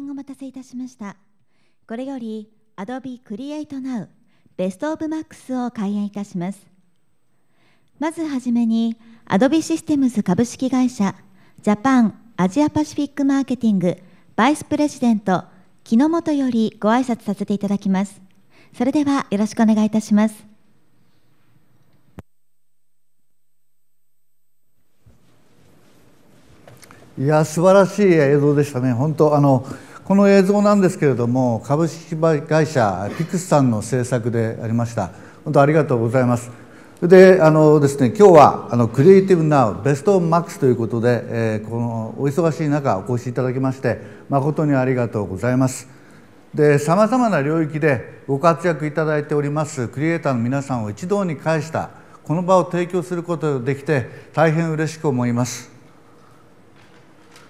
見お待たせいたしましたこれより Adobe Create Now ベストオブマックスを開演いたしますまずはじめに Adobe システムズ株式会社ジャパンアジアパシフィックマーケティングバイスプレジデント木之本よりご挨拶させていただきますそれではよろしくお願いいたしますいや素晴らしい映像でしたね本当あのこの映像なんですけれども株式会社ピクスさんの制作でありました本当ありがとうございますであのですね今日はあのクリエイティブナウベストマックスということで、えー、このお忙しい中お越しいただきまして誠にありがとうございますでさまざまな領域でご活躍いただいておりますクリエイターの皆さんを一堂に会したこの場を提供することができて大変嬉しく思います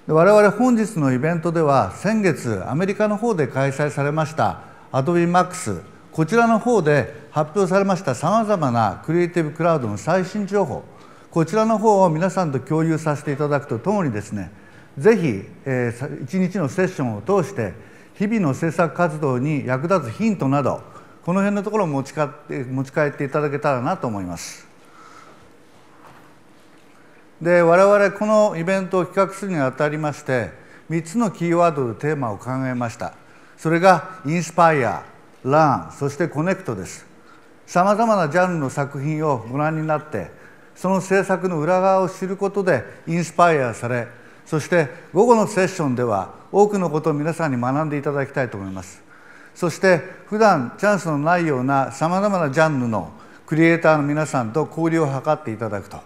我々本日のイベントでは先月アメリカの方で開催されました AdobeMax こちらの方で発表されましたさまざまなクリエイティブクラウドの最新情報こちらの方を皆さんと共有させていただくとともにですねぜひ、え1日のセッションを通して日々の制作活動に役立つヒントなどこの辺のところを持ち帰っていただけたらなと思います。で我々このイベントを企画するにあたりまして3つのキーワードでテーマを考えましたそれがインスパイア、ラン、そしてコネクトですさまざまなジャンルの作品をご覧になってその制作の裏側を知ることでインスパイアされそして午後のセッションでは多くのことを皆さんに学んでいただきたいと思いますそして普段チャンスのないようなさまざまなジャンルのクリエイターの皆さんと交流を図っていただくと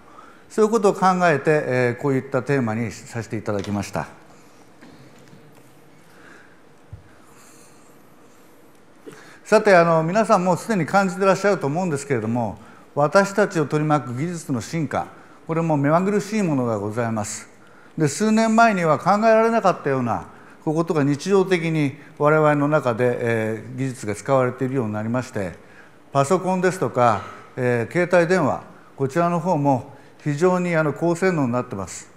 そういうことを考えて、えー、こういったテーマにさせていただきました。さてあの皆さんもすでに感じてらっしゃると思うんですけれども私たちを取り巻く技術の進化これも目まぐるしいものがございますで数年前には考えられなかったようなことが日常的に我々の中で、えー、技術が使われているようになりましてパソコンですとか、えー、携帯電話こちらの方も非常にあの高性能になってます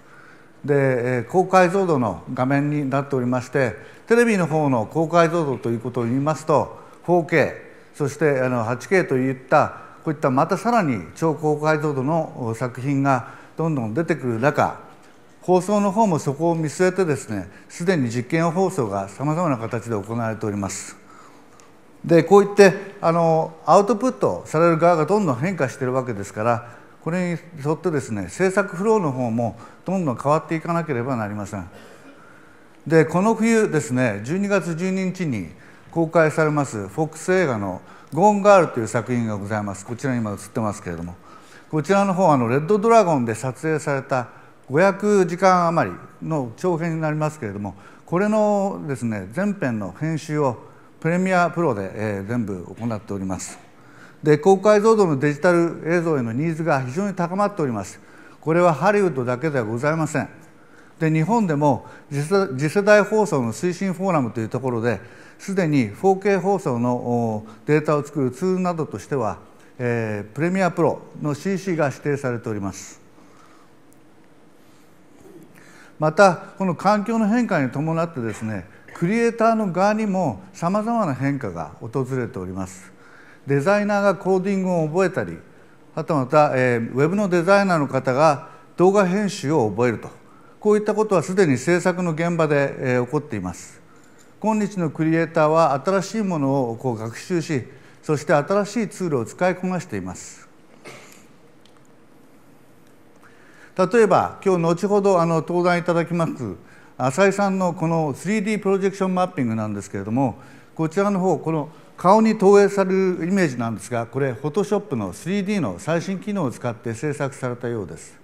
で高解像度の画面になっておりましてテレビの方の高解像度ということを言いますと 4K そしてあの 8K といったこういったまたさらに超高解像度の作品がどんどん出てくる中放送の方もそこを見据えてですねすでに実験放送がさまざまな形で行われております。でこういってあのアウトプットされる側がどんどん変化してるわけですからこれに沿ってですね政策フローの方もどんどん変わっていかなければなりませんでこの冬ですね12月12日に公開されますフォックス映画の「ゴーンガール」という作品がございますこちらに今映ってますけれどもこちらの方あのレッドドラゴンで撮影された500時間余りの長編になりますけれどもこれのですね全編の編集をプレミアプロで、えー、全部行っておりますで高解像度のデジタル映像へのニーズが非常に高まっておりますこれはハリウッドだけではございませんで日本でも次世代放送の推進フォーラムというところですでに 4K 放送のデータを作るツールなどとしては、えー、プレミアプロの CC が指定されておりますまたこの環境の変化に伴ってですねクリエイターの側にもさまざまな変化が訪れておりますデザイナーがコーディングを覚えたりはたまた、えー、ウェブのデザイナーの方が動画編集を覚えるとこういったことはすでに制作の現場で、えー、起こっています今日のクリエイターは新しいものをこう学習しそして新しいツールを使いこなしています例えば今日後ほどあの登壇いただきます浅井さんのこの 3D プロジェクションマッピングなんですけれどもこちらの方この「顔に投影されるイメージなんですがこれフォトショップの 3D の最新機能を使って制作されたようです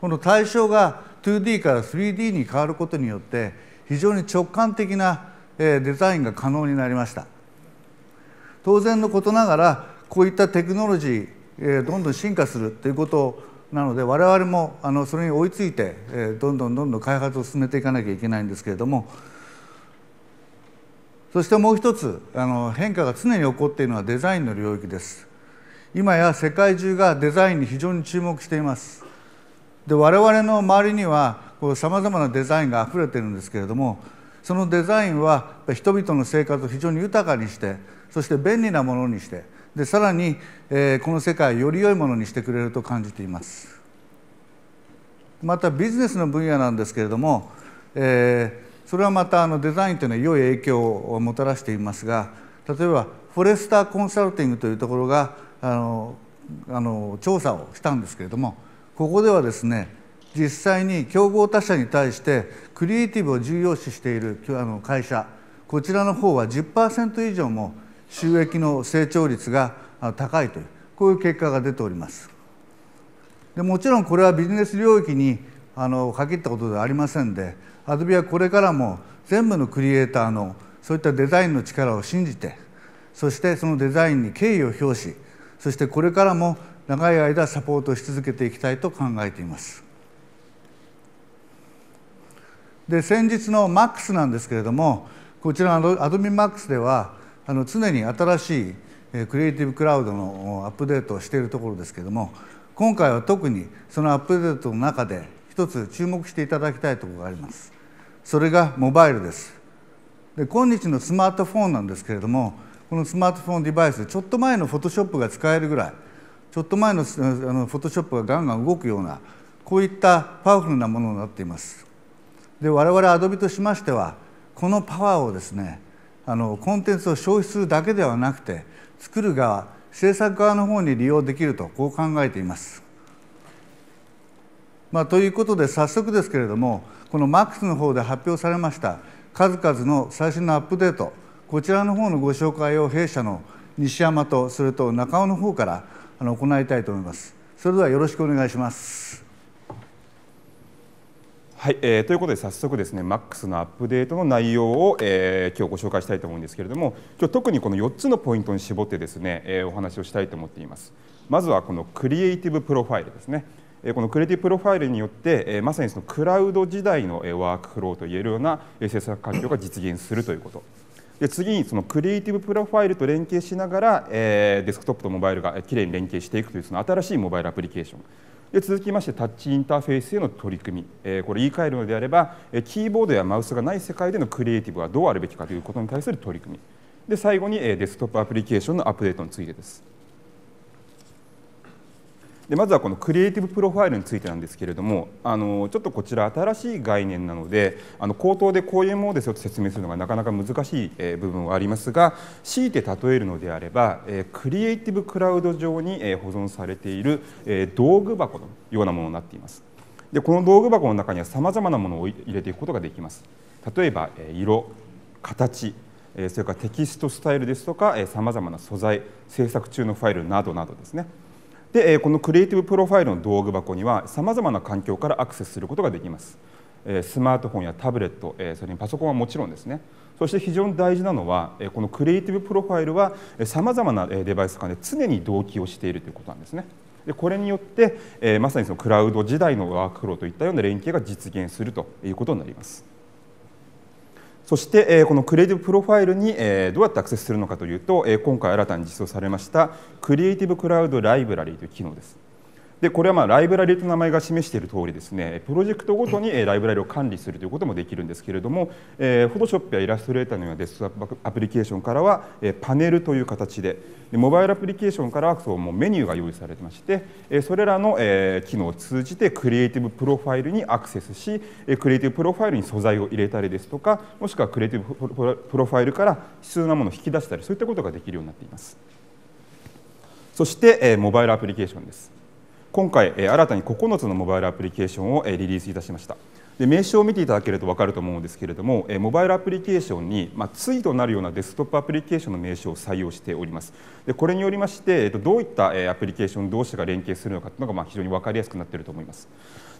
この対象が 2D から 3D に変わることによって非常に直感的なデザインが可能になりました当然のことながらこういったテクノロジーどんどん進化するということなので我々もあのそれに追いついてどんどんどんどん開発を進めていかなきゃいけないんですけれどもそしてもう一つあの変化が常に起こっているのはデザインの領域です今や世界中がデザインに非常に注目していますで我々の周りにはさまざまなデザインがあふれてるんですけれどもそのデザインは人々の生活を非常に豊かにしてそして便利なものにしてでさらに、えー、この世界をより良いものにしてくれると感じていますまたビジネスの分野なんですけれども、えーそれはまたあのデザインというのは良い影響をもたらしていますが例えばフォレスターコンサルティングというところがあのあの調査をしたんですけれどもここではですね実際に競合他社に対してクリエイティブを重要視しているあの会社こちらの方は10%以上も収益の成長率が高いというこういう結果が出ておりますでもちろんこれはビジネス領域にあの限ったことではありませんでアドビはこれからも全部のクリエイターのそういったデザインの力を信じてそしてそのデザインに敬意を表しそしてこれからも長い間サポートし続けていきたいと考えていますで先日の MAX なんですけれどもこちらのアドミ MAX ではあの常に新しいクリエイティブクラウドのアップデートをしているところですけれども今回は特にそのアップデートの中で一つ注目していただきたいところがありますそれがモバイルですで今日のスマートフォンなんですけれどもこのスマートフォンデバイスちょっと前のフォトショップが使えるぐらいちょっと前のあのフォトショップがガンガン動くようなこういったパワフルなものになっていますで我々 Adobe としましてはこのパワーをですねあのコンテンツを消費するだけではなくて作る側制作側の方に利用できるとこう考えていますまあ、ということで早速ですけれどもこの MAX の方で発表されました数々の最新のアップデートこちらの方のご紹介を弊社の西山とそれと中尾の方からあの行いたいと思いますそれではよろしくお願いしますはい、えー、ということで早速ですね MAX のアップデートの内容を、えー、今日ご紹介したいと思うんですけれども今日特にこの4つのポイントに絞ってですね、えー、お話をしたいと思っていますまずはこのクリエイティブプロファイルですねこのクレディプロファイルによってまさにそのクラウド時代のワークフローといえるような制作環境が実現するということ。で次にそのクリエイティブプロファイルと連携しながら、えー、デスクトップとモバイルがきれいに連携していくというその新しいモバイルアプリケーションで続きましてタッチインターフェースへの取り組み、えー、これ言い換えるのであればキーボードやマウスがない世界でのクリエイティブはどうあるべきかということに対する取り組みで最後にデスクトップアプリケーションのアップデートについてです。でまずはこのクリエイティブプロファイルについてなんですけれどもあのちょっとこちら新しい概念なのであの口頭でこういうものですよと説明するのがなかなか難しい、え部分はありますが強いて例えるのであれば、えクリエイティブクラウド上に、え保存されている、え道具箱のようなものになっています。でこの道具箱の中にはさまざまなものを入れていくことができます。例えば色形それからテキストスタイルですとかさまざまな素材制作中のファイルなどなどですねでこのクリエイティブプロファイルの道具箱にはさまざまな環境からアクセスすることができますスマートフォンやタブレットそれにパソコンはもちろんですねそして非常に大事なのはこのクリエイティブプロファイルはさまざまなデバイス間で常に同期をしているということなんですねでこれによって、えまさにそのクラウド時代のワークフローといったような連携が実現するということになります。そして、えこのクリエイティブプロファイルに、えどうやってアクセスするのかというと、え今回新たに実装されましたクリエイティブクラウドライブラリーという機能です。でこれはまあライブラリと名前が示している通りですねプロジェクトごとにライブラリを管理するということもできるんですけれども、えー、p h o t o s やイラストレーターのようなデスクトップアプリケーションからは、えー、パネルという形ででモバイルアプリケーションからはそうもうメニューが用意されてまして、えー、それらの、えー、機能を通じてクリエイティブプロファイルにアクセスし、えー、クリエイティブプロファイルに素材を入れたりですとかもしくはクリエイティブプロファイルから必要なものを引き出したりそういったことができるようになっています。そして、えー、モバイルアプリケーションです。今回、え新たに9つのモバイルアプリケーションを、えリリースいたしました。で名称を見ていただけると分かると思うんですけれども、えモバイルアプリケーションに、まあ、対となるようなデスクトップアプリケーションの名称を採用しておりますでこれによりまして、えとどういった、えアプリケーション同士が連携するのかというのが、まあ、非常に分かりやすくなっていると思います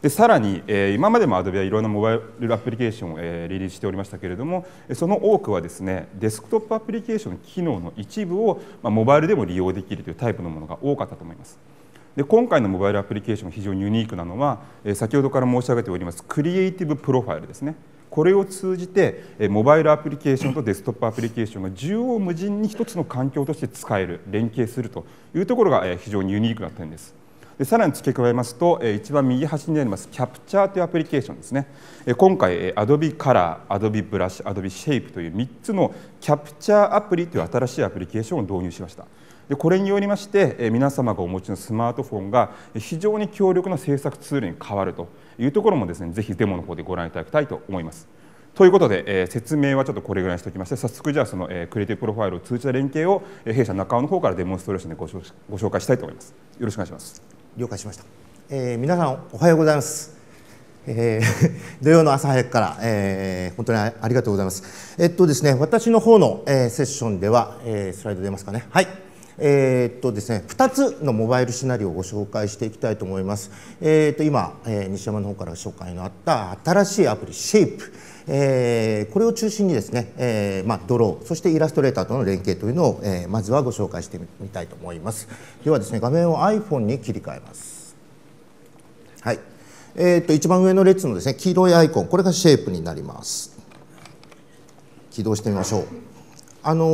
でさらに、え今までも Adobe はいろんなモバイルアプリケーションを、えリリースしておりましたけれどもその多くはですねデスクトップアプリケーション機能の一部を、まあ、モバイルでも利用できるというタイプのものが多かったと思いますで今回のモバイルアプリケーション非常にユニークなのは、え先ほどから申し上げておりますクリエイティブプロファイルですねこれを通じてモバイルアプリケーションとデスクトップアプリケーションが縦横無尽に一つの環境として使える連携するというところが非常にユニークな点です。でさらに付け加えますと一番右端にありますキャプチャーというアプリケーションですね今回 Adobe Color、Adobe Brush、Adobe Shape という3つのキャプチャーアプリという新しいアプリケーションを導入しました。これによりまして皆様がお持ちのスマートフォンが非常に強力な制作ツールに変わるというところもですねぜひデモの方でご覧いただきたいと思います。ということで、えー、説明はちょっとこれぐらいにしておきまして早速じゃあその、えー、クリエイティブプロファイルを通じた連携を、え弊社中尾の方からデモンストレーションでごご紹介したいと思いますよろしくお願いします了解しました、えー、皆さんおはようございます、えー、土曜の朝早くから、えー、本当にありがとうございますえっとですね私の方の、えー、セッションでは、えー、スライド出ますかねはいえー、っとですね、2つのモバイルシナリオをご紹介していきたいと思います。えー、っと今、えー、西山の方から紹介のあった新しいアプリ Shape、えー、これを中心にですね、えー、まあドロー、そしてイラストレーターとの連携というのを、えー、まずはご紹介してみたいと思います。ではですね、画面を iPhone に切り替えます。はい。えー、っと一番上の列のですね、黄色いアイコン、これが Shape になります。起動してみましょう。あの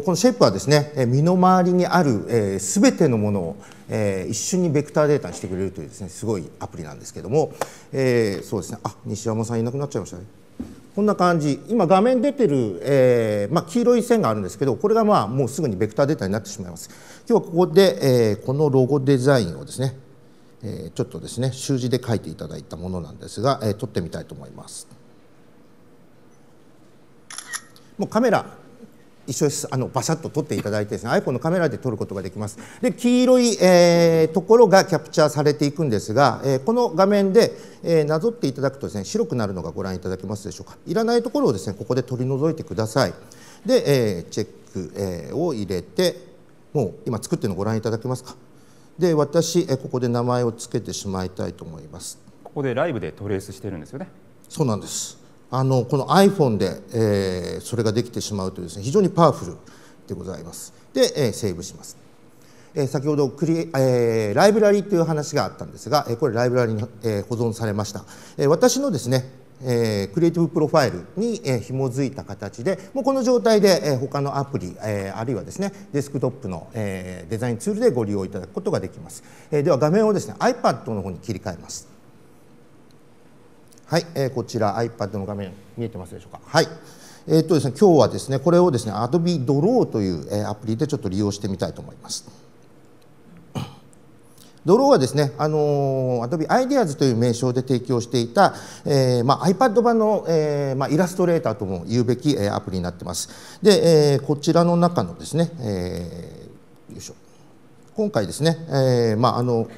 ー、このシェイプはですね身の回りにあるすべ、えー、てのものを、えー、一瞬にベクターデータにしてくれるというですねすごいアプリなんですけども、えー、そうですねあ西山さんいなくなっちゃいましたねこんな感じ今画面出てる、えーまあ、黄色い線があるんですけどこれがまあもうすぐにベクターデータになってしまいます今日はここで、えー、このロゴデザインをですね、えちょっとですね習字で書いていただいたものなんですが、え撮ってみたいと思いますもうカメラ一緒ですあのバシャッと撮っていただいてですね iPhone のカメラで撮ることができますで黄色い、えー、ところがキャプチャーされていくんですが、えー、この画面で、えー、なぞっていただくとですね白くなるのがご覧いただけますでしょうかいらないところをですねここで取り除いてくださいで、えー、チェック、えー、を入れてもう今作ってるのご覧いただけますかで私、えー、ここで名前を付けてしまいたいと思いますここでライブでトレースしてるんですよねそうなんですあのこの iPhone で、えー、それができてしまうというです、ね、非常にパワフルでございます。で、えー、セーブします。えー、先ほどクリ、えー、ライブラリという話があったんですが、えー、これライブラリに、えー、保存されました。えー、私のですね、えー、クリエイティブプロファイルに、えー、紐いた形でもうこの状態で、えー、他のアプリ、えー、あるいはですねデスクトップの、えー、デザインツールでご利用いただくことができます、えー、では画面をですね iPad の方に切り替えますはい、えー、こちら iPad の画面見えてますでしょうか。はい。えー、っとですね、今日はですね、これをですね、Adobe Draw という、えー、アプリでちょっと利用してみたいと思います。ドローはですね、あのー、Adobe Ideas という名称で提供していた、えーまあ、iPad 版の、えーまあ、イラストレーターとも言うべき、えー、アプリになってます。で、えー、こちらの中のですね、えー、よいしょ今回ですね、えーまあ、あの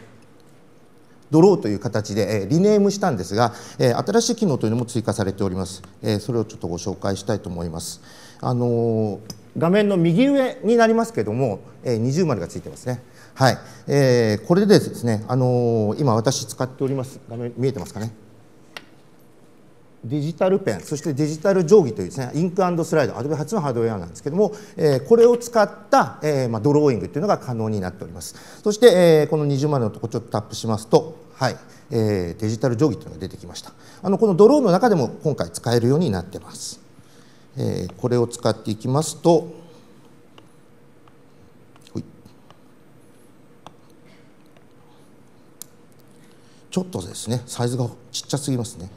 ドローという形で、えリネームしたんですが、え新しい機能というのも追加されております、えそれをちょっとご紹介したいと思います。あの画面の右上になりますけども、え二重丸がついてますね。はい、えー、これでですね、あの今私使っております。画面見えてますかね。デジタルペンそしてデジタル定規というですねインクスライドアド o b e 初のハードウェアなんですけども、えー、これを使った、えーまあ、ドローイングというのが可能になっておりますそして、えー、この20丸のとこちょっとタップしますとはい、えー、デジタル定規というのが出てきましたあのこのドローンの中でも今回使えるようになってます、えー、これを使っていきますとちょっとですねサイズがちっちゃすぎますね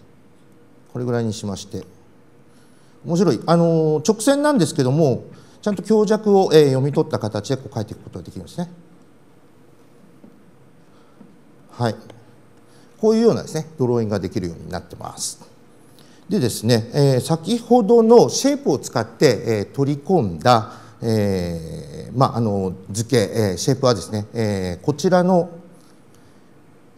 これぐらいにしまして面白いあの直線なんですけどもちゃんと強弱を、えー、読み取った形でこう書いていくことができるんですね。はい、こういうようなですねドローインができるようになってます。でですね、えー、先ほどのシェイプを使って、えー、取り込んだ、えーまあ、あの図形、えー、シェイプはですね、えー、こちらの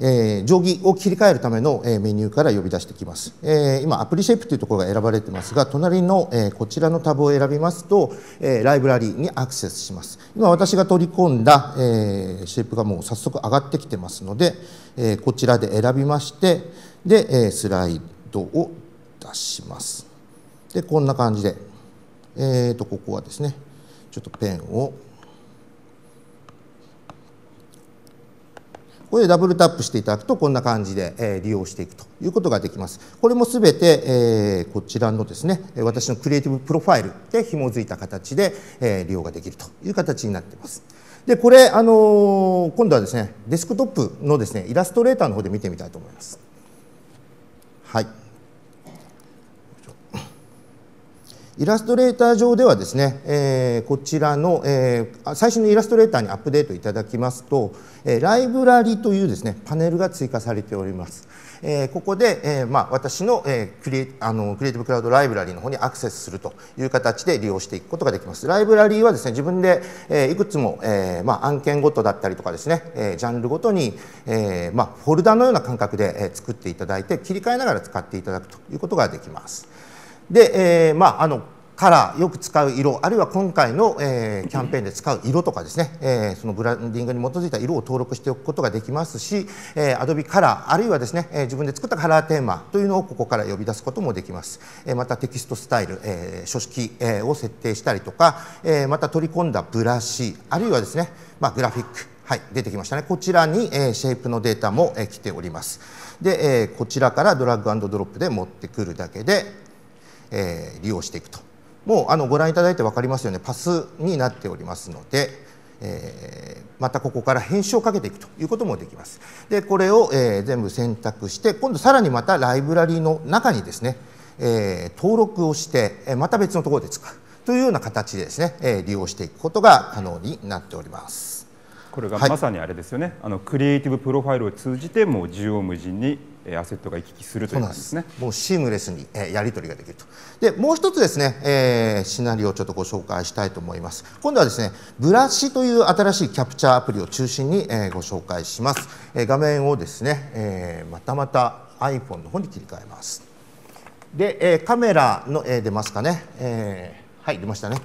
えー、定規を切り替えるための、えー、メニューから呼び出してきます、えー、今アプリシェイプというところが選ばれてますが隣の、えこちらのタブを選びますと、えライブラリーにアクセスします今私が取り込んだ、えシェイプがもう早速上がってきてますので、えこちらで選びましてで、えスライドを出しますでこんな感じで、えーとここはですねちょっとペンをこれでダブルタップしていただくとこんな感じで、え利用していくということができます。これもすべて、えこちらのですね私のクリエイティブプロファイルで紐づいた形で、え利用ができるという形になっています。でこれ、あの今度はですねデスクトップのですねイラストレーターの方で見てみたいと思います。はいイラストレーター上ではですね、えー、こちらの、えー、最新のイラストレーターにアップデートいただきますと、えー、ライブラリというですねパネルが追加されております。えー、ここで、えーまあ、私の,、えー、クリエあのクリエイティブクラウドライブラリーの方にアクセスするという形で利用していくことができます。ライブラリーはですね自分で、えー、いくつも、えーまあ、案件ごとだったりとかですね、えー、ジャンルごとに、えーまあ、フォルダのような感覚で、えー、作っていただいて切り替えながら使っていただくということができます。で、えー、まああのカラーよく使う色あるいは今回の、えー、キャンペーンで使う色とかですね、えー、そのブランディングに基づいた色を登録しておくことができますし、えー、Adobe カラーあるいはですね、えー、自分で作ったカラーテーマというのをここから呼び出すこともできます、えー、またテキストスタイル、えー、書式、えー、を設定したりとか、えー、また取り込んだブラシあるいはですね、まあ、グラフィックはい、出てきましたね。こちらに、えー、シェイプのデータも、えー、来ております。で、えー、こちらからドラッグドロップで持ってくるだけで、えー、利用していくともうあのご覧いただいて分かりますよねパスになっておりますので、えー、またここから編集をかけていくということもできます。でこれを、えー、全部選択して今度さらにまたライブラリの中にですね、えー、登録をしてまた別のところで使うというような形でですね、えー、利用していくことが可能になっております。これがまさにあれですよね、はい、あのクリエイティブプロファイルを通じてもう縦横無尽にアセットが行き来するというですねもうシームレスに、えやり取りができるとでもう一つですね、えー、シナリオをちょっとご紹介したいと思います今度はですねブラシという新しいキャプチャーアプリを中心に、えご紹介します、え画面をですね、えまたまた iPhone の方に切り替えますで、えカメラの、え出ますかね、えはい出ましたね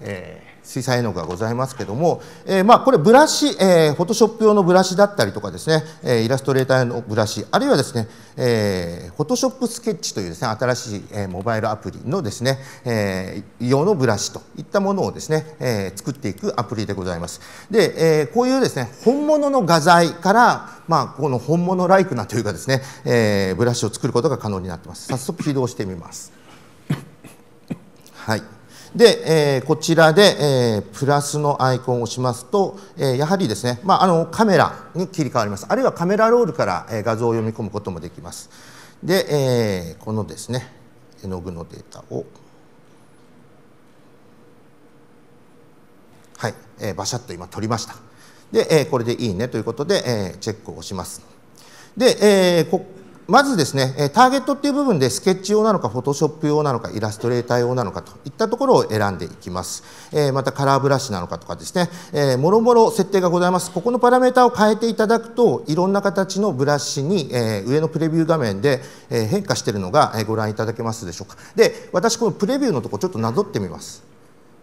えー、水彩絵の具がございますけども、えー、まあ、これブラシ、えー、フォトショップ用のブラシだったりとかですね、えイラストレーター用のブラシあるいはですね、えフォトショップスケッチというですね新しい、えモバイルアプリのですね、え用のブラシといったものをですね、え作っていくアプリでございます。で、えこういうですね本物の画材からまあ、この本物ライクなというかですね、えブラシを作ることが可能になってます。早速起動してみます。はい。で、えー、こちらで、えー、プラスのアイコンを押しますと、えー、やはりですね、まあ、あのカメラに切り替わります。あるいはカメラロールから、え画像を読み込むこともできます。で、えこのですね、絵の具のデータを、はい、えバシャッと今取りました。で、えこれでいいねということで、えチェックを押します。で、えー、こまずですね、ターゲットっていう部分でスケッチ用なのか、フォトショップ用なのか、イラストレーター用なのかといったところを選んでいきます。えまたカラーブラシなのかとかですね、えもろもろ設定がございます。ここのパラメータを変えていただくと、いろんな形のブラシに、え上のプレビュー画面で変化しているのがご覧いただけますでしょうか。で、私このプレビューのとこちょっとなぞってみます。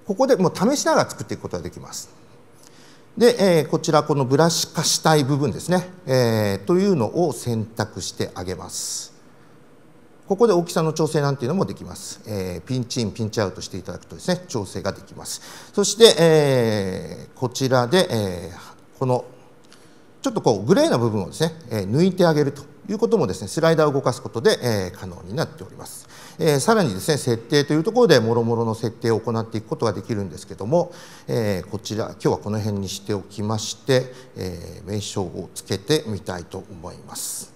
ここでもう試しながら作っていくことができます。で、えー、こちらこのブラシ化したい部分ですね、えー、というのを選択してあげます。ここで大きさの調整なんていうのもできます。えー、ピンチイン、ピンチアウトしていただくとですね、調整ができます。そして、えー、こちらで、えー、このちょっとこうグレーな部分をですね、えー、抜いてあげるということもですね、スライダーを動かすことで、えー、可能になっております。えー、さらにですね設定というところでもろもろの設定を行っていくことができるんですけども、えー、こちら今日はこの辺にしておきまして、えー、名称をつけてみたいと思います。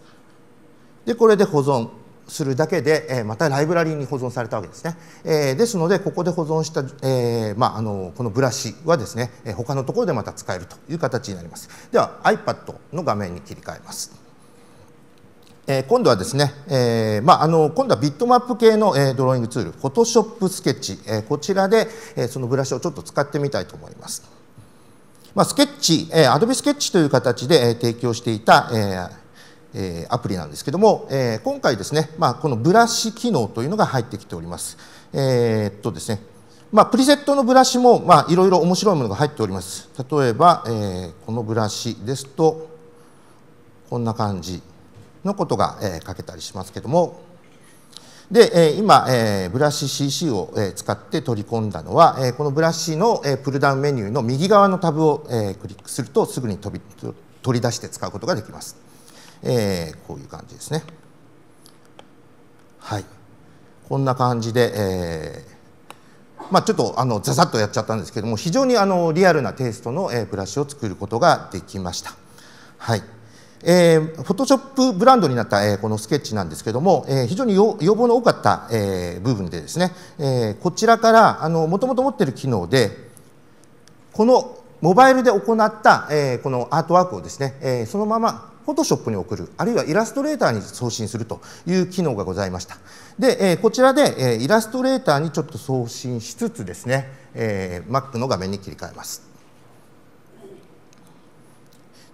でこれで保存するだけで、えまたライブラリに保存されたわけですね。えですのでここで保存した、えまあ、あのこのブラシはですね他のところでまた使えるという形になります。では iPad の画面に切り替えます。え今度はですね、えー、まあ、あの今度はビットマップ系の、えドローイングツールフォトショップスケッチ、えこちらで、えそのブラシをちょっと使ってみたいと思います、まあ、スケッチ、え a d スケッチという形で、え提供していた、えー、えアプリなんですけども、え今回ですね、まあ、このブラシ機能というのが入ってきております。えっとですね、まあ、プリセットのブラシも、まあ、いろいろ面白いものが入っております。例えば、えこのブラシですと、こんな感じ。のことが、え書けたりしますけどもで、え今、えブラシ CC を、え使って取り込んだのは、えこのブラシの、えプルダウンメニューの右側のタブを、えクリックするとすぐに飛び取り出して使うことができます。えこういう感じですね。はい、こんな感じで、えー、まあ、ちょっとあのザザッとやっちゃったんですけども非常にあのリアルなテイストの、えー、ブラシを作ることができました。はいえー、フォトショップブランドになった、えー、このスケッチなんですけども、えー、非常に要望の多かった、えー、部分でですね、えー、こちらからもともと持っている機能でこのモバイルで行った、えー、このアートワークをですね、えー、そのままフォトショップに送る、あるいはイラストレーターに送信するという機能がございました。で、えー、こちらで、えー、イラストレーターにちょっと送信しつつですね、えー、Mac の画面に切り替えます。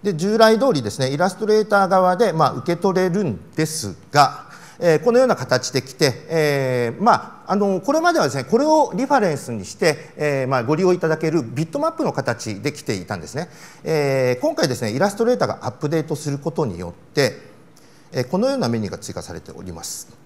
で従来通りですねイラストレーター側で、まあ、受け取れるんですが、えー、このような形できて、えー、まあ、あのこれまではですねこれをリファレンスにして、えー、まあ、ご利用いただけるビットマップの形できていたんですね、え今回ですねイラストレーターがアップデートすることによって、えこのようなメニューが追加されております。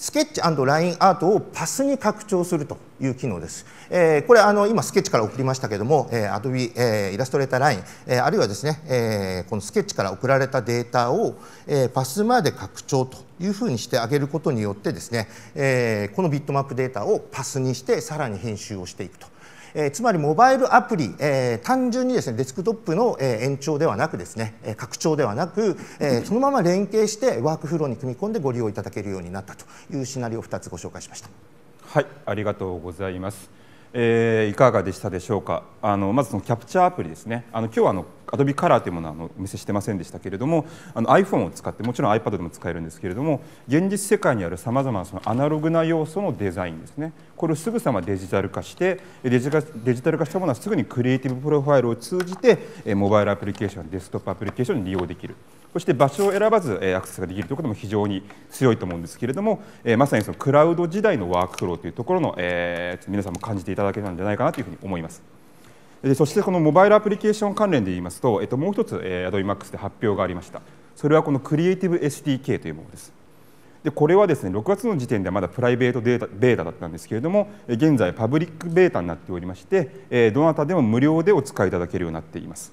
スケッチラインアートをパスに拡張するという機能です。えー、これあの今スケッチから送りましたけども、えー、Adobe、えー、イラストレーターライン、えー、あるいはですね、えー、このスケッチから送られたデータを、えー、パスまで拡張というふうにしてあげることによってですね、えー、このビットマップデータをパスにしてさらに編集をしていくとえー、つまりモバイルアプリ、えー、単純にですねデスクトップの延長ではなくですね拡張ではなく、えー、そのまま連携してワークフローに組み込んでご利用いただけるようになったというシナリオを2つご紹介しました。はい、ありがとうございます。えー、いかがでしたでしょうか。あのまずそのキャプチャーアプリですね。あの今日はあの Adobe ーというものはあのお見せしてませんでしたけれどもあの iPhone を使ってもちろん iPad でも使えるんですけれども現実世界にあるさまざまなそのアナログな要素のデザインですねこれをすぐさまデジタル化してデジデジタル化したものはすぐにクリエイティブプロファイルを通じてモバイルアプリケーションデスクトップアプリケーションに利用できるそして場所を選ばずアクセスができるということも非常に強いと思うんですけれども、えまさにそのクラウド時代のワークフローというところの、え皆さんも感じていただけたんじゃないかなというふうに思います。そしてこのモバイルアプリケーション関連で言いますと、えっと、もう一つ、えー、a d o e m a x で発表がありましたそれはこのクリエイティブ SDK というものですでこれはですね6月の時点ではまだプライベートデータベータだったんですけれども現在パブリックベータになっておりまして、えー、どなたでも無料でお使いいただけるようになっています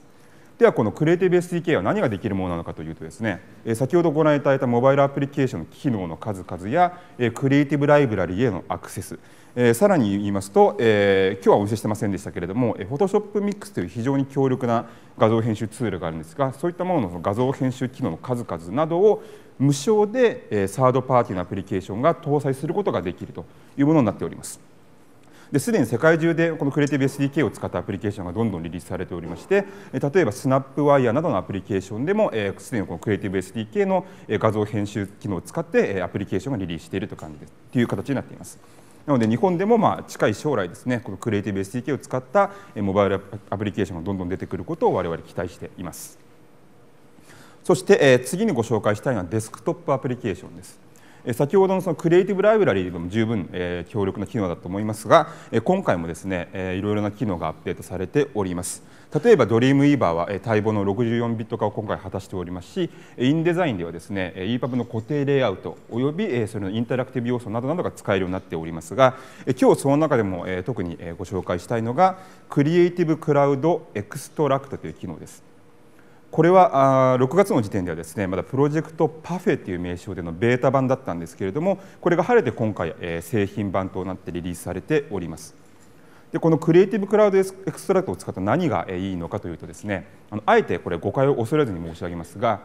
ではこのクリエイティブ SDK は何ができるものなのかというとですね先ほどご覧いただいたモバイルアプリケーションの機能の数々やクリエイティブライブラリへのアクセスえー、さらに言いますと、えー、今日はお見せしてませんでしたけれども、えォトショップミックスという非常に強力な画像編集ツールがあるんですがそういったもののその画像編集機能の数々などを無償で、えー、サードパーティーのアプリケーションが搭載することができるというものになっております。ですでに世界中でこのクリエイティブ SDK を使ったアプリケーションがどんどんリリースされておりまして例えばスナップワイヤーなどのアプリケーションでもすでにこのクリエイティブ SDK の画像編集機能を使ってアプリケーションがリリースしているという感じですという形になっています。なので日本でもまあ近い将来ですねこのクリエイティブ SDK を使ったモバイルアプリケーションがどんどん出てくることを我々期待していますそして、え次にご紹介したいのはデスクトップアプリケーションです先ほどのそのクリエイティブライブラリーでも十分、え強力な機能だと思いますが、え今回もですね、えー、いろいろな機能がアップデートされております。例えばドリームイーバーは待望の64ビット化を今回果たしておりますしインデザインではですね EPUB の固定レイアウトおよびそれのインタラクティブ要素などなどが使えるようになっておりますが今日その中でも特にご紹介したいのがクリエイティブクラウドエクストラクトという機能です。これはあ6月の時点ではですねまだプロジェクトパフェという名称でのベータ版だったんですけれどもこれが晴れて今回、え製品版となってリリースされておりますでこのクリエイティブクラウドエクストラクトを使った何がいいのかというとですねあのあえてこれ誤解を恐れずに申し上げますが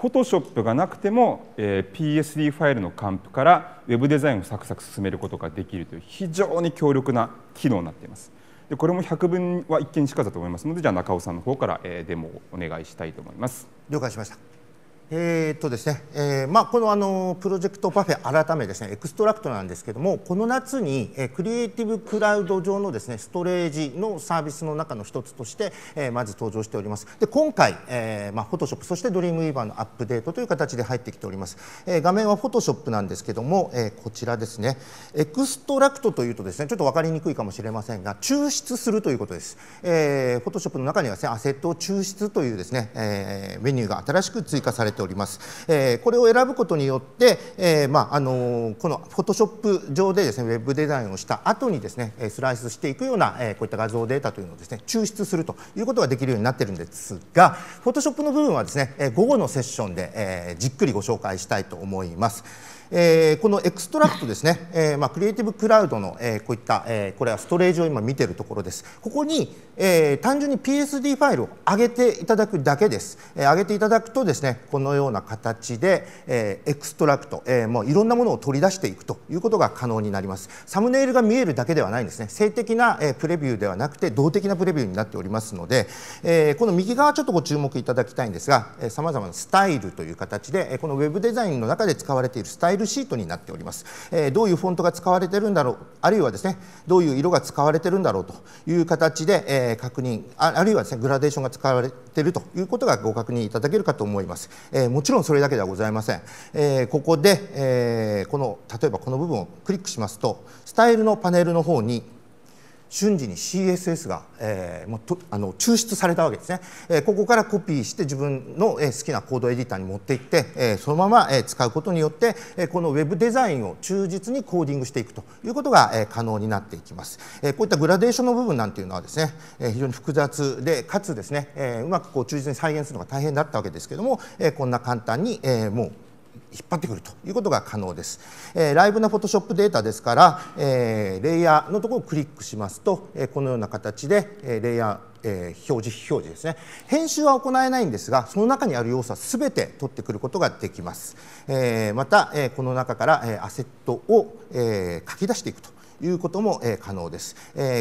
フォトショップがなくても、え PSD ファイルの還付からウェブデザインをサクサク進めることができるという非常に強力な機能になっていますでこれも100分は一見しかだと思いますのでじゃあ中尾さんの方から、えー、デモをお願いしたいと思います了解しましたえー、っとですね、えー、まあ、このあのプロジェクトパフェ改めですねエクストラクトなんですけどもこの夏に、えクリエイティブクラウド上のですねストレージのサービスの中の一つとして、えー、まず登場しておりますで今回、えまあ、フォトショップそしてドリームウィーバーのアップデートという形で入ってきております、え画面はフォトショップなんですけども、えこちらですねエクストラクトというとですねちょっと分かりにくいかもしれませんが抽出するということです、えー、フォトショップの中にはですねアセットを抽出というですね、えメニューが新しく追加されてております。えー、これを選ぶことによって、えー、まああのこのフォトショップ上でですねウェブデザインをした後にですねスライスしていくような、えー、こういった画像データというのをですね抽出するということができるようになっているんですが、フォトショップの部分はですね午後のセッションで、えー、じっくりご紹介したいと思います。えー、このエクストラクトですね、えーまあ、クリエイティブクラウドの、えー、こういった、えー、これはストレージを今見ているところです。ここに、えー、単純に PSD ファイルを上げていただくだけです。えー、上げていただくとですね、このような形で、えー、エクストラクト、えー、もういろんなものを取り出していくということが可能になります。サムネイルが見えるだけではないんですね。性的な、えー、プレビューではなくて、動的なプレビューになっておりますので、えー、この右側ちょっとご注目いただきたいんですが、さまざまなスタイルという形で、このウェブデザインの中で使われているスタイルイルシートになっております、えー、どういうフォントが使われてるんだろうあるいはですねどういう色が使われてるんだろうという形で、えー、確認あるいはですねグラデーションが使われているということがご確認いただけるかと思います、えー、もちろんそれだけではございません、えー、ここで、えー、この例えばこの部分をクリックしますとスタイルのパネルの方に瞬時に CSS が、えー、もうとあの抽出されたわけですね、えー、ここからコピーして自分の、えー、好きなコードエディターに持っていって、えー、そのまま、えー、使うことによって、えー、このウェブデザインを忠実にコーディングしていくということが、えー、可能になっていきます、えー、こういったグラデーションの部分なんていうのはですね、えー、非常に複雑でかつですね、えー、うまくこう忠実に再現するのが大変だったわけですけれども、えー、こんな簡単に、えー、もう引っ張ってくるということが可能です、えー、ライブなフォトショップデータですから、えー、レイヤーのところをクリックしますと、えー、このような形で、えレイヤーえー、表示非表示ですね編集は行えないんですがその中にある要素は全て取ってくることができます、えー、また、えー、この中から、えアセットを、え書き出していくということも、可能です、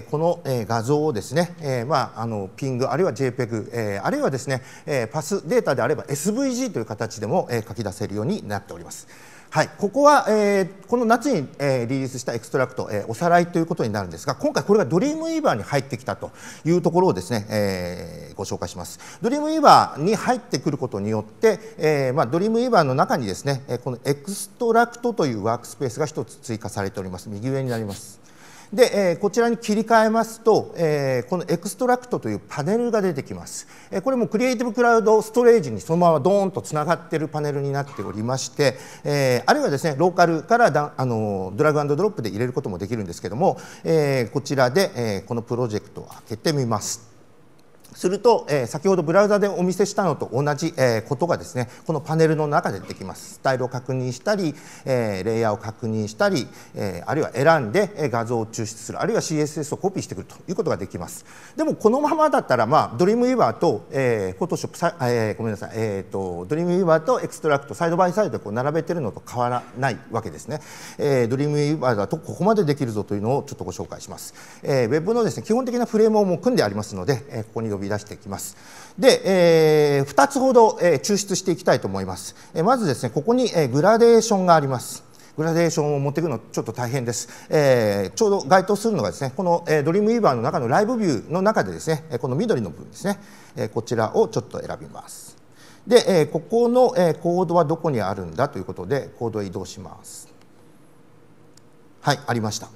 この、画像をですね、まあ、あの PING あるいは JPEG、あるいはですね、パスデータであれば SVG という形でも、書き出せるようになっております。はい、ここは、えー、この夏に、えー、リリースしたエクストラクト、えー、おさらいということになるんですが今回これがドリームイーバーに入ってきたというところをですね、えご紹介しますドリームイーバーに入ってくることによって、えまあ、ドリームイーバーの中にですねこのエクストラクトというワークスペースが1つ追加されております右上になりますで、えこちらに切り替えますと、えこのエクストラクトというパネルが出てきます。えこれもクリエイティブクラウドストレージにそのままドーンとつながっているパネルになっておりまして、えあるいはですね、ローカルからだあのドラッグドロップで入れることもできるんですけども、えこちらで、えこのプロジェクトを開けてみますすると、えー、先ほどブラウザでお見せしたのと同じ、えー、ことがですねこのパネルの中でできますスタイルを確認したり、えー、レイヤーを確認したり、えあるいは選んで画像を抽出するあるいは CSS をコピーしてくるということができますでもこのままだったら、まあ、ドリームウィーバーと、えー、p h o t o s h o えー、ごめんなさい、えーと、ドリームウィーバーとエクストラクトサイドバイサイドでこう並べてるのと変わらないわけですね、えドリームウィーバーだとここまでできるぞというのをちょっとご紹介します、えー、Web のですね基本的なフレームをもう組んでありますので、えここに呼びび出してきます。で、えー、2つほど、えー、抽出していきたいと思います。えー、まずですね、ここに、えグラデーションがあります。グラデーションを持っていくのちょっと大変です、えー、ちょうど該当するのがですねこの、えー、ドリームイーバーの中のライブビューの中でですねこの緑の部分ですね、えー、こちらをちょっと選びますで、えー、ここの、えー、コードはどこにあるんだということでコードを移動しますはいありました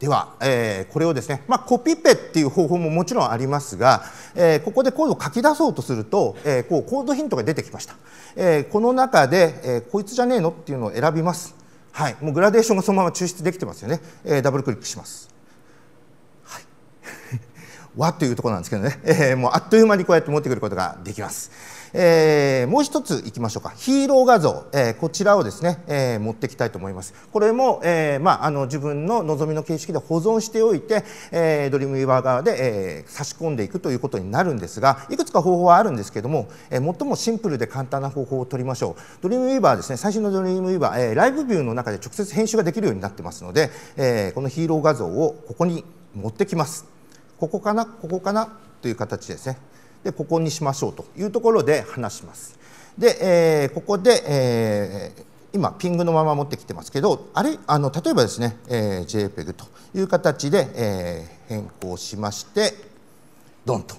では、えー、これをですね、まあ、コピペっていう方法ももちろんありますが、えー、ここでコードを書き出そうとすると、えー、こうコードヒントが出てきました、えこの中で、えこいつじゃねえのっていうのを選びますはい、もうグラデーションがそのまま抽出できてますよね、えダブルクリックしますはい わというところなんですけどね、えもうあっという間にこうやって持ってくることができますえー、もう一ついきましょうかヒーロー画像、えー、こちらをですね、えー、持っていきたいと思いますこれも、えーまあ、あの自分の望みの形式で保存しておいて、えー、ドリームウィーバー側で、えー、差し込んでいくということになるんですがいくつか方法はあるんですけども、えー、最もシンプルで簡単な方法を取りましょうドリームウィーバーですね最新のドリームウィーバー、えー、ライブビューの中で直接編集ができるようになってますので、えー、このヒーロー画像をここに持ってきますここかなここかなという形ですねでここにしましょうというところで話します。で、えー、ここで、えー、今ピングのまま持ってきてますけどあれあの例えばですね、えー、JPEG という形で、えー、変更しましてドンと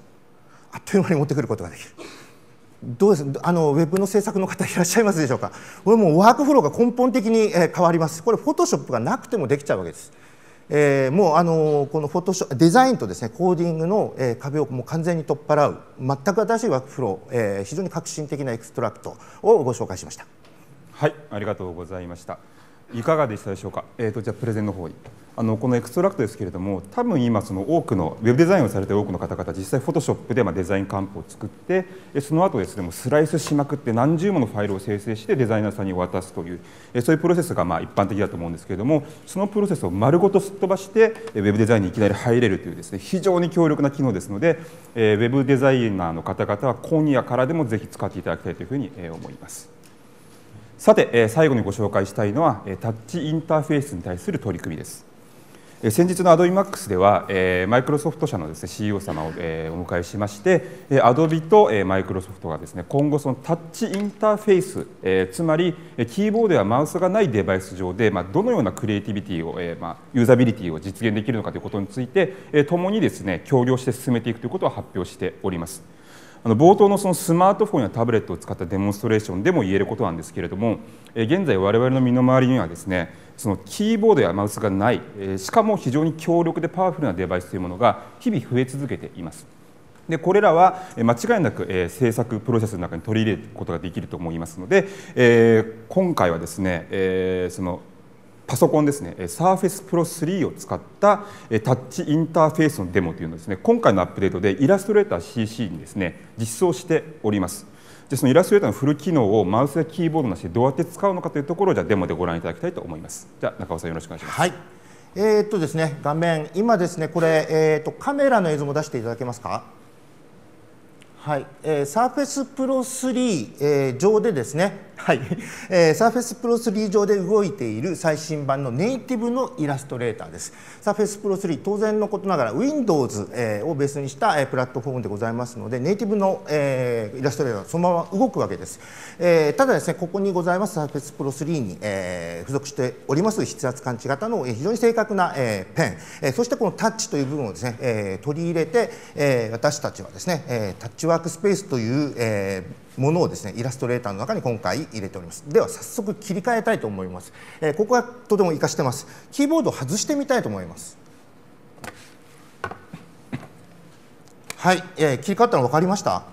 あっという間に持ってくることができる。どうですあのウェブの制作の方いらっしゃいますでしょうかこれもうワークフローが根本的に変わりますこれフォトショップがなくてもできちゃうわけですえー、もうあのこのフォトショデザインとですねコーディングの、え壁をもう完全に取っ払う全く新しいワークフロー、えー、非常に革新的なエクストラクトをご紹介しました。はいありがとうございました。いかがでしたでしょうか、えーと、じゃあプレゼンの方にあのこのエクストラクトですけれども多分今その多くのウェブデザインをされている多くの方々実際フォトショップでまデザインカンプを作ってその後ですねもうスライスしまくって何十ものファイルを生成してデザイナーさんに渡すというそういうプロセスがまあ一般的だと思うんですけれどもそのプロセスを丸ごとすっ飛ばしてウェブデザインにいきなり入れるというですね非常に強力な機能ですのでウェブデザイナーの方々は今夜からでもぜひ使っていただきたいというふうに思います。さて、え最後にご紹介したいのは、えタッチインターフェースに対する取り組みです。先日の AdobeMax では、えマイクロソフト社のです、ね、CEO 様を、えお迎えしまして、えー、Adobe と、えマイクロソフトがです、ね、今後そのタッチインターフェース、えつまりキーボードやマウスがないデバイス上で、まあ、どのようなクリエイティビティを、えまあ、ユーザビリティを実現できるのかということについて、え共にです、ね、協業して進めていくということを発表しております。あの冒頭のそのスマートフォンやタブレットを使ったデモンストレーションでも言えることなんですけれども、え現在我々の身の回りにはですねそのキーボードやマウスがない、えしかも非常に強力でパワフルなデバイスというものが日々増え続けています。でこれらは間違いなく、え制作プロセスの中に取り入れることができると思いますので、え今回はですね、えそのパソコンですねサーフェスプロ Pro 3を使ったタッチインターフェースのデモというのをですね今回のアップデートでイラストレーター CC にですね実装しておりますでそのイラストレーターのフル機能をマウスやキーボードなしでどうやって使うのかというところをじゃデモでご覧いただきたいと思いますじゃ中尾さんよろしくお願いします、はい、えー、っとですね画面今ですねこれえー、っとカメラの映像も出していただけますかはい、えー、Surface p 3、えー、上でですねはい、えー、サーフェスプロ Pro 3上で動いている最新版のネイティブのイラストレーターですサーフェスプロ Pro 3当然のことながら Windows、えー、をベースにした、えー、プラットフォームでございますのでネイティブの、えー、イラストレーターそのまま動くわけです、えー、ただですねここにございますサーフェスプロ Pro 3に、えー、付属しております筆圧感知型の、えー、非常に正確な、えー、ペン、えー、そしてこのタッチという部分をですね、えー、取り入れて、えー、私たちはですね、えー、タッチワークスペースという、えーものをですねイラストレーターの中に今回入れておりますでは早速切り替えたいと思います、えー、ここはとても活かしてますキーボードを外してみたいと思いますはい、えー、切り替わったの分かりました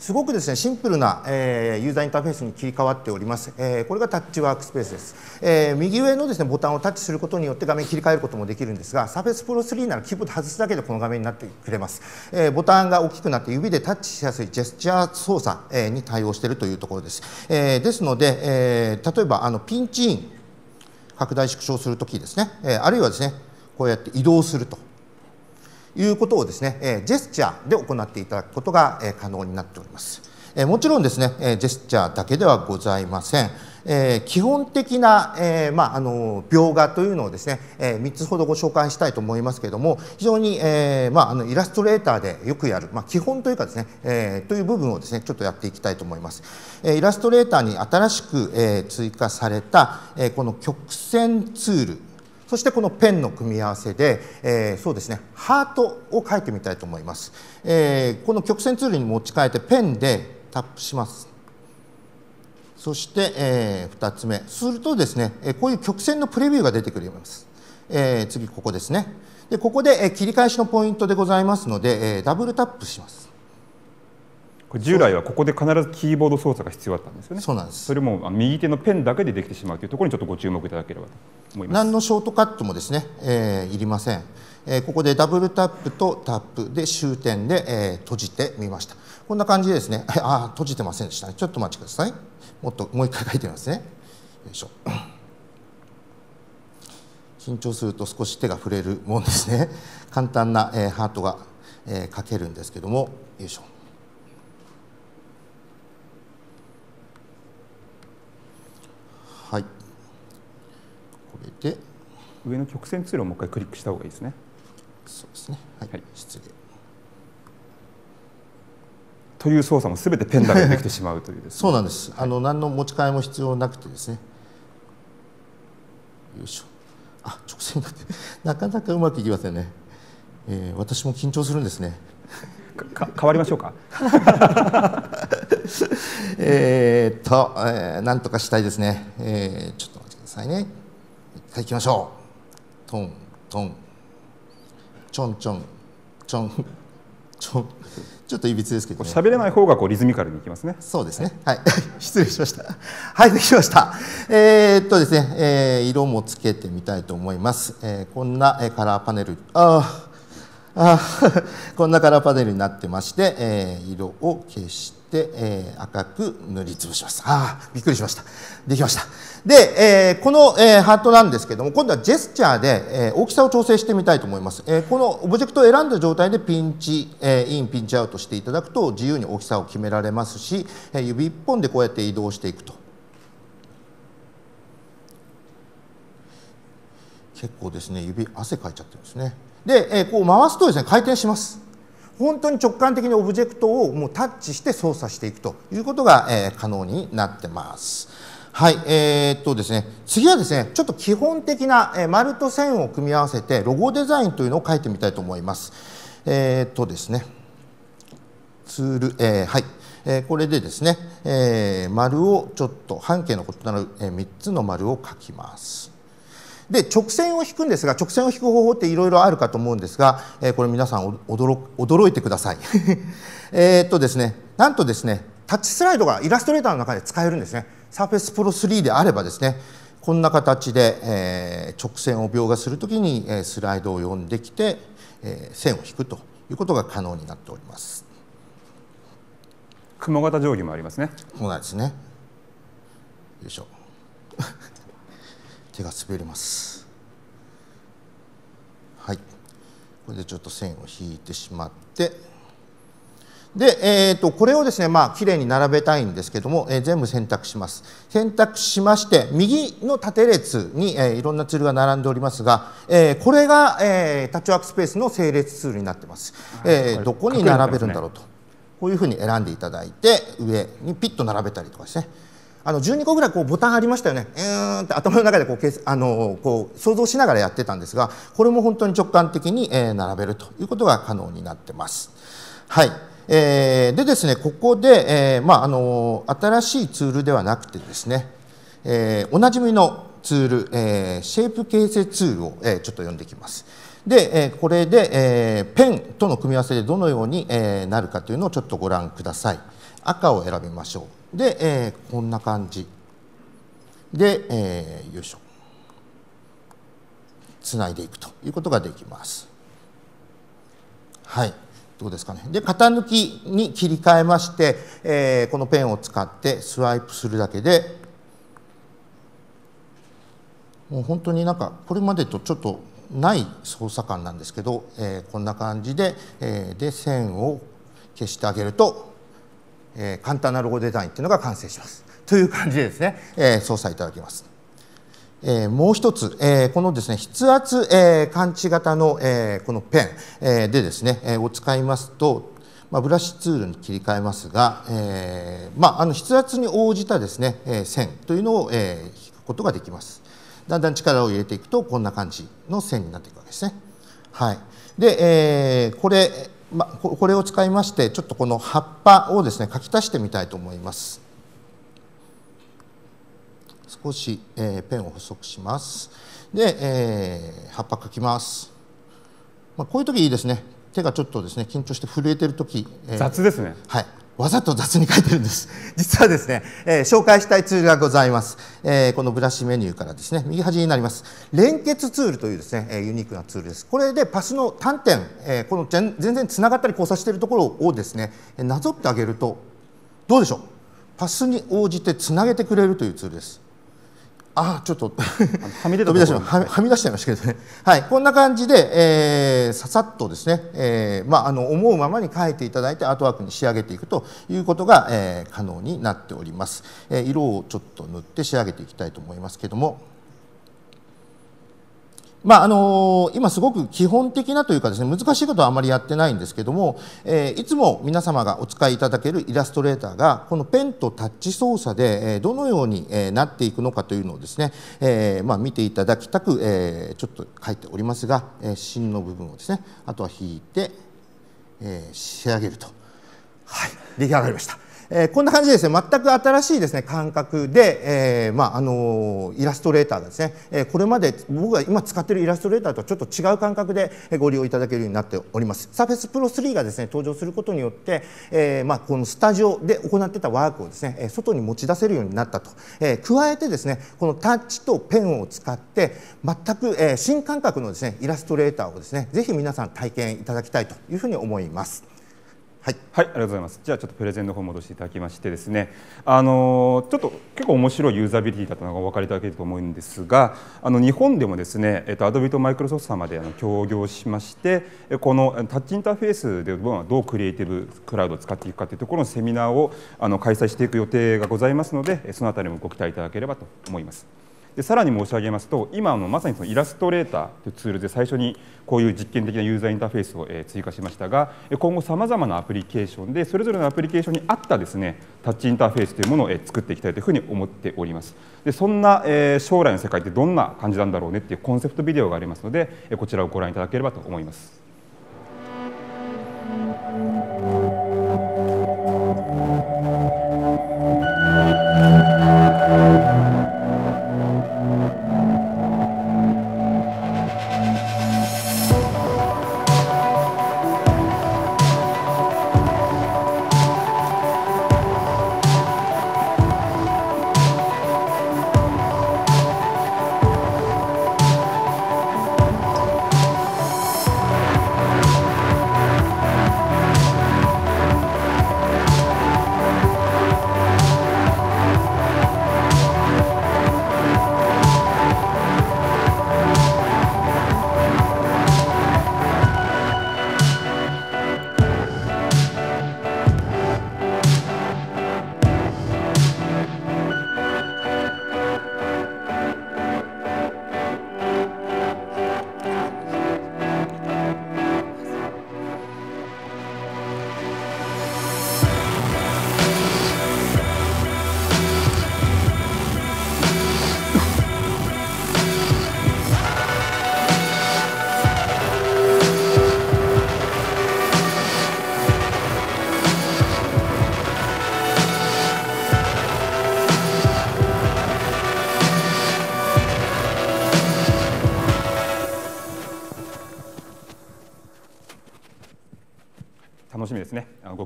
すごくですねシンプルな、えー、ユーザーインターフェースに切り替わっております、えー、これがタッチワークスペースです、えー、右上のですねボタンをタッチすることによって画面切り替えることもできるんですがサ a フェスプロ3ならキーボード外すだけでこの画面になってくれます、えー、ボタンが大きくなって指でタッチしやすいジェスチャー操作、えー、に対応しているというところです、えー、ですので、えー、例えばあのピンチイン拡大縮小するときですね、えー、あるいはですねこうやって移動するということをですね、えジェスチャーで行っていただくことが、え可能になっております。えもちろんですね、えジェスチャーだけではございません。えー、基本的な、えーまあ、あの描画というのをですね、えー、3つほどご紹介したいと思いますけれども非常に、えーまあ、あのイラストレーターでよくやる、まあ、基本というかですね、えー、という部分をですねちょっとやっていきたいと思います、えイラストレーターに新しく、えー、追加された、えー、この曲線ツールそしてこのペンの組み合わせで、えー、そうですねハートを描いてみたいと思います、えー、この曲線ツールに持ち替えてペンでタップしますそして、えー、2つ目するとですねこういう曲線のプレビューが出てくるます、えー、次ここですねでここで、え切り返しのポイントでございますので、えダブルタップします従来はここで必ずキーボード操作が必要だったんですよね。そうなんです。それも右手のペンだけでできてしまうというところにちょっとご注目いただければと思います。何のショートカットもですね、えー、いりません。えー、ここでダブルタップとタップで終点で、えー、閉じてみました。こんな感じでですね、ああ閉じてませんでしたちょっとお待ちください。もっともう一回書いてみますね。よいしょ。緊張すると少し手が触れるもんですね。簡単な、えー、ハートが、えー、書けるんですけども、よいしょ。で上の曲線ツールをもう一回クリックした方がいいですねそうですねはい、はい、失礼という操作もすべてペンダルでできてしまうという、ね、そうなんです、あの何の持ち替えも必要なくてですねよいしょあ直線になって なかなかうまくいきませんね、えー、私も緊張するんですね変わりましょうか えっと、えー、なんとかしたいですね、えー、ちょっと待ってくださいねはい行きましょうトントンちょんちょんちょんちょんちょっといびつですけど、ね、喋れない方がこうリズミカルにいきますねそうですねはい 失礼しましたはいできましたえー、っとですね、えー、色もつけてみたいと思います、えー、こんなカラーパネルああ こんなカラーパネルになってまして、えー、色を消してで、えー、赤く塗りつぶします。ああ、びっくりしました。できました。で、えー、この、えー、ハートなんですけども、今度はジェスチャーで、え大きさを調整してみたいと思います。えこのオブジェクトを選んだ状態でピンチ、えイン、ピンチアウトしていただくと自由に大きさを決められますし、え指1本でこうやって移動していくと。結構ですね、指汗かいちゃってるんですね。で、えこう回すとですね、回転します。本当に直感的にオブジェクトをもうタッチして操作していくということが、え可能になってます。はい、えー、っとですね、次はですね、ちょっと基本的な、え丸と線を組み合わせてロゴデザインというのを書いてみたいと思います。えー、っとですね、ツール、えー、はい、えー、これでですね、えー、丸をちょっと半径の異なる、え3つの丸を書きます。で直線を引くんですが直線を引く方法っていろいろあるかと思うんですが、えー、これ皆さん驚驚いてください えっとですねなんとですねタッチスライドがイラストレーターの中で使えるんですねサーフェスプロ Pro 3であればですねこんな形で、えー、直線を描画するときに、えー、スライドを読んできて、えー、線を引くということが可能になっております雲型定規もありますねそうなんですねよいしょ手が滑りますはいこれでちょっと線を引いてしまってで、えーと、これをですねまあ綺麗に並べたいんですけども、えー、全部選択します選択しまして右の縦列に、えー、いろんなツールが並んでおりますが、えー、これが、えー、タッチワークスペースの整列ツールになってます、えー、どこに並べるんだろうとこういうふうに選んでいただいて上にピッと並べたりとかですねあの12個ぐらいこうボタンありましたよねうーんって頭の中でこうあのこう想像しながらやってたんですがこれも本当に直感的に、え並べるということが可能になってます。はいえー、でですねここで、えー、まあ、あの新しいツールではなくてですね、えー、おなじみのツール、えシェイプ形成ツールを、えちょっと読んでいきます。で、えこれで、えペンとの組み合わせでどのように、なるかというのをちょっとご覧ください赤を選びましょうで、えこんな感じで、えよいしょつないでいくということができますはいどうですかねで型抜きに切り替えまして、えこのペンを使ってスワイプするだけでもう本当になんかこれまでとちょっとない操作感なんですけど、えー、こんな感じで,、えー、で線を消してあげると、えー、簡単なロゴデザインっていうのが完成します。という感じでですね、えー、操作いただきます。えー、もう一つ、えー、このですね、筆圧、えー、感知型の、えー、このペン、えー、でですね、えー、を使いますと、まあ、ブラシツールに切り替えますが、えーまあ、あの筆圧に応じたですね、えー、線というのを、えー、引くことができます。だんだん力を入れていくとこんな感じの線になっていくわけですね。はい、で、えー、これ、ま、これを使いましてちょっとこの葉っぱをですね書き足してみたいと思います。少し、えー、ペンを細くします。で、えー、葉っぱ書きます。まあ、こういう時いいですね。手がちょっとですね緊張して震えてる時、えー、雑ですね。はい。わざと雑に書いてるんです 実はですね、えー、紹介したいツールがございます、えー、このブラシメニューからですね右端になります連結ツールというですね、えー、ユニークなツールですこれでパスの端点、えこの全然つながったり交差しているところをですねなぞってあげるとどうでしょうパスに応じてつなげてくれるというツールですあちょっとはみ出たとはみ出しちゃいましたけどね、はい、こんな感じで、えー、ささっとですね、えーまあ、あの思うままに書いていただいてアートワークに仕上げていくということが、えー、可能になっております、えー、色をちょっと塗って仕上げていきたいと思いますけどもまああの今すごく基本的なというかですね難しいことはあまりやってないんですけども、えー、いつも皆様がお使いいただけるイラストレーターがこのペンとタッチ操作で、えー、どのように、えー、なっていくのかというのをですね、えーまあ、見ていただきたく、えー、ちょっと書いておりますが、えー、芯の部分をですねあとは引いて、えー、仕上げると、はい、出来上がりました。えー、こんな感じでですね、全く新しいですね、感覚で、えー、まあ、あのイラストレーターがですね、えこれまで僕が今使っているイラストレーターとはちょっと違う感覚でご利用いただけるようになっております。サーフェスプロ3がですね、登場することによって、えまあ、このスタジオで行ってたワークをですね、外に持ち出せるようになったと。え加えてですね、このタッチとペンを使って、全く、え新感覚のですね、イラストレーターをですね、ぜひ皆さん体験いただきたいというふうに思います。はい、はい、ありがとうございます。じゃあちょっとプレゼンの方戻していただきましてですね、あのちょっと結構面白いユーザビリティだったのがお分かりいただけると思うんですが、あの日本でもですね、えっと Adobe と Microsoft 様であの協業しまして、このタッチインターフェースでどうクリエイティブクラウドを使っていくかというところのセミナーをあの開催していく予定がございますので、そのあたりもご期待いただければと思います。でさらに申し上げますと今のまさにそのイラストレーターというツールで最初にこういう実験的なユーザーインターフェースを追加しましたが今後さまざまなアプリケーションでそれぞれのアプリケーションに合ったですねタッチインターフェースというものを作っていきたいというふうに思っておりますでそんな将来の世界ってどんな感じなんだろうねっていうコンセプトビデオがありますのでこちらをご覧いただければと思います。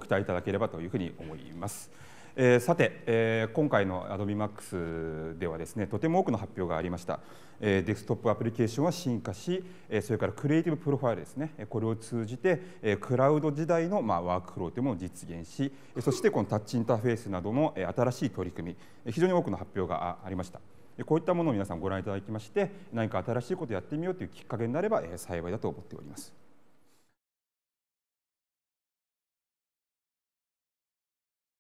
期待いただければというふうに思います。えー、さて、えー、今回の AdobeMax ではですねとても多くの発表がありました、えー、デスクトップアプリケーションは進化し、えー、それからクリエイティブプロファイルですねこれを通じて、えー、クラウド時代の、まあ、ワークフローというものを実現しそしてこのタッチインターフェースなどの、えー、新しい取り組み非常に多くの発表がありましたこういったものを皆さんご覧いただきまして何か新しいことをやってみようというきっかけになれば、えー、幸いだと思っております。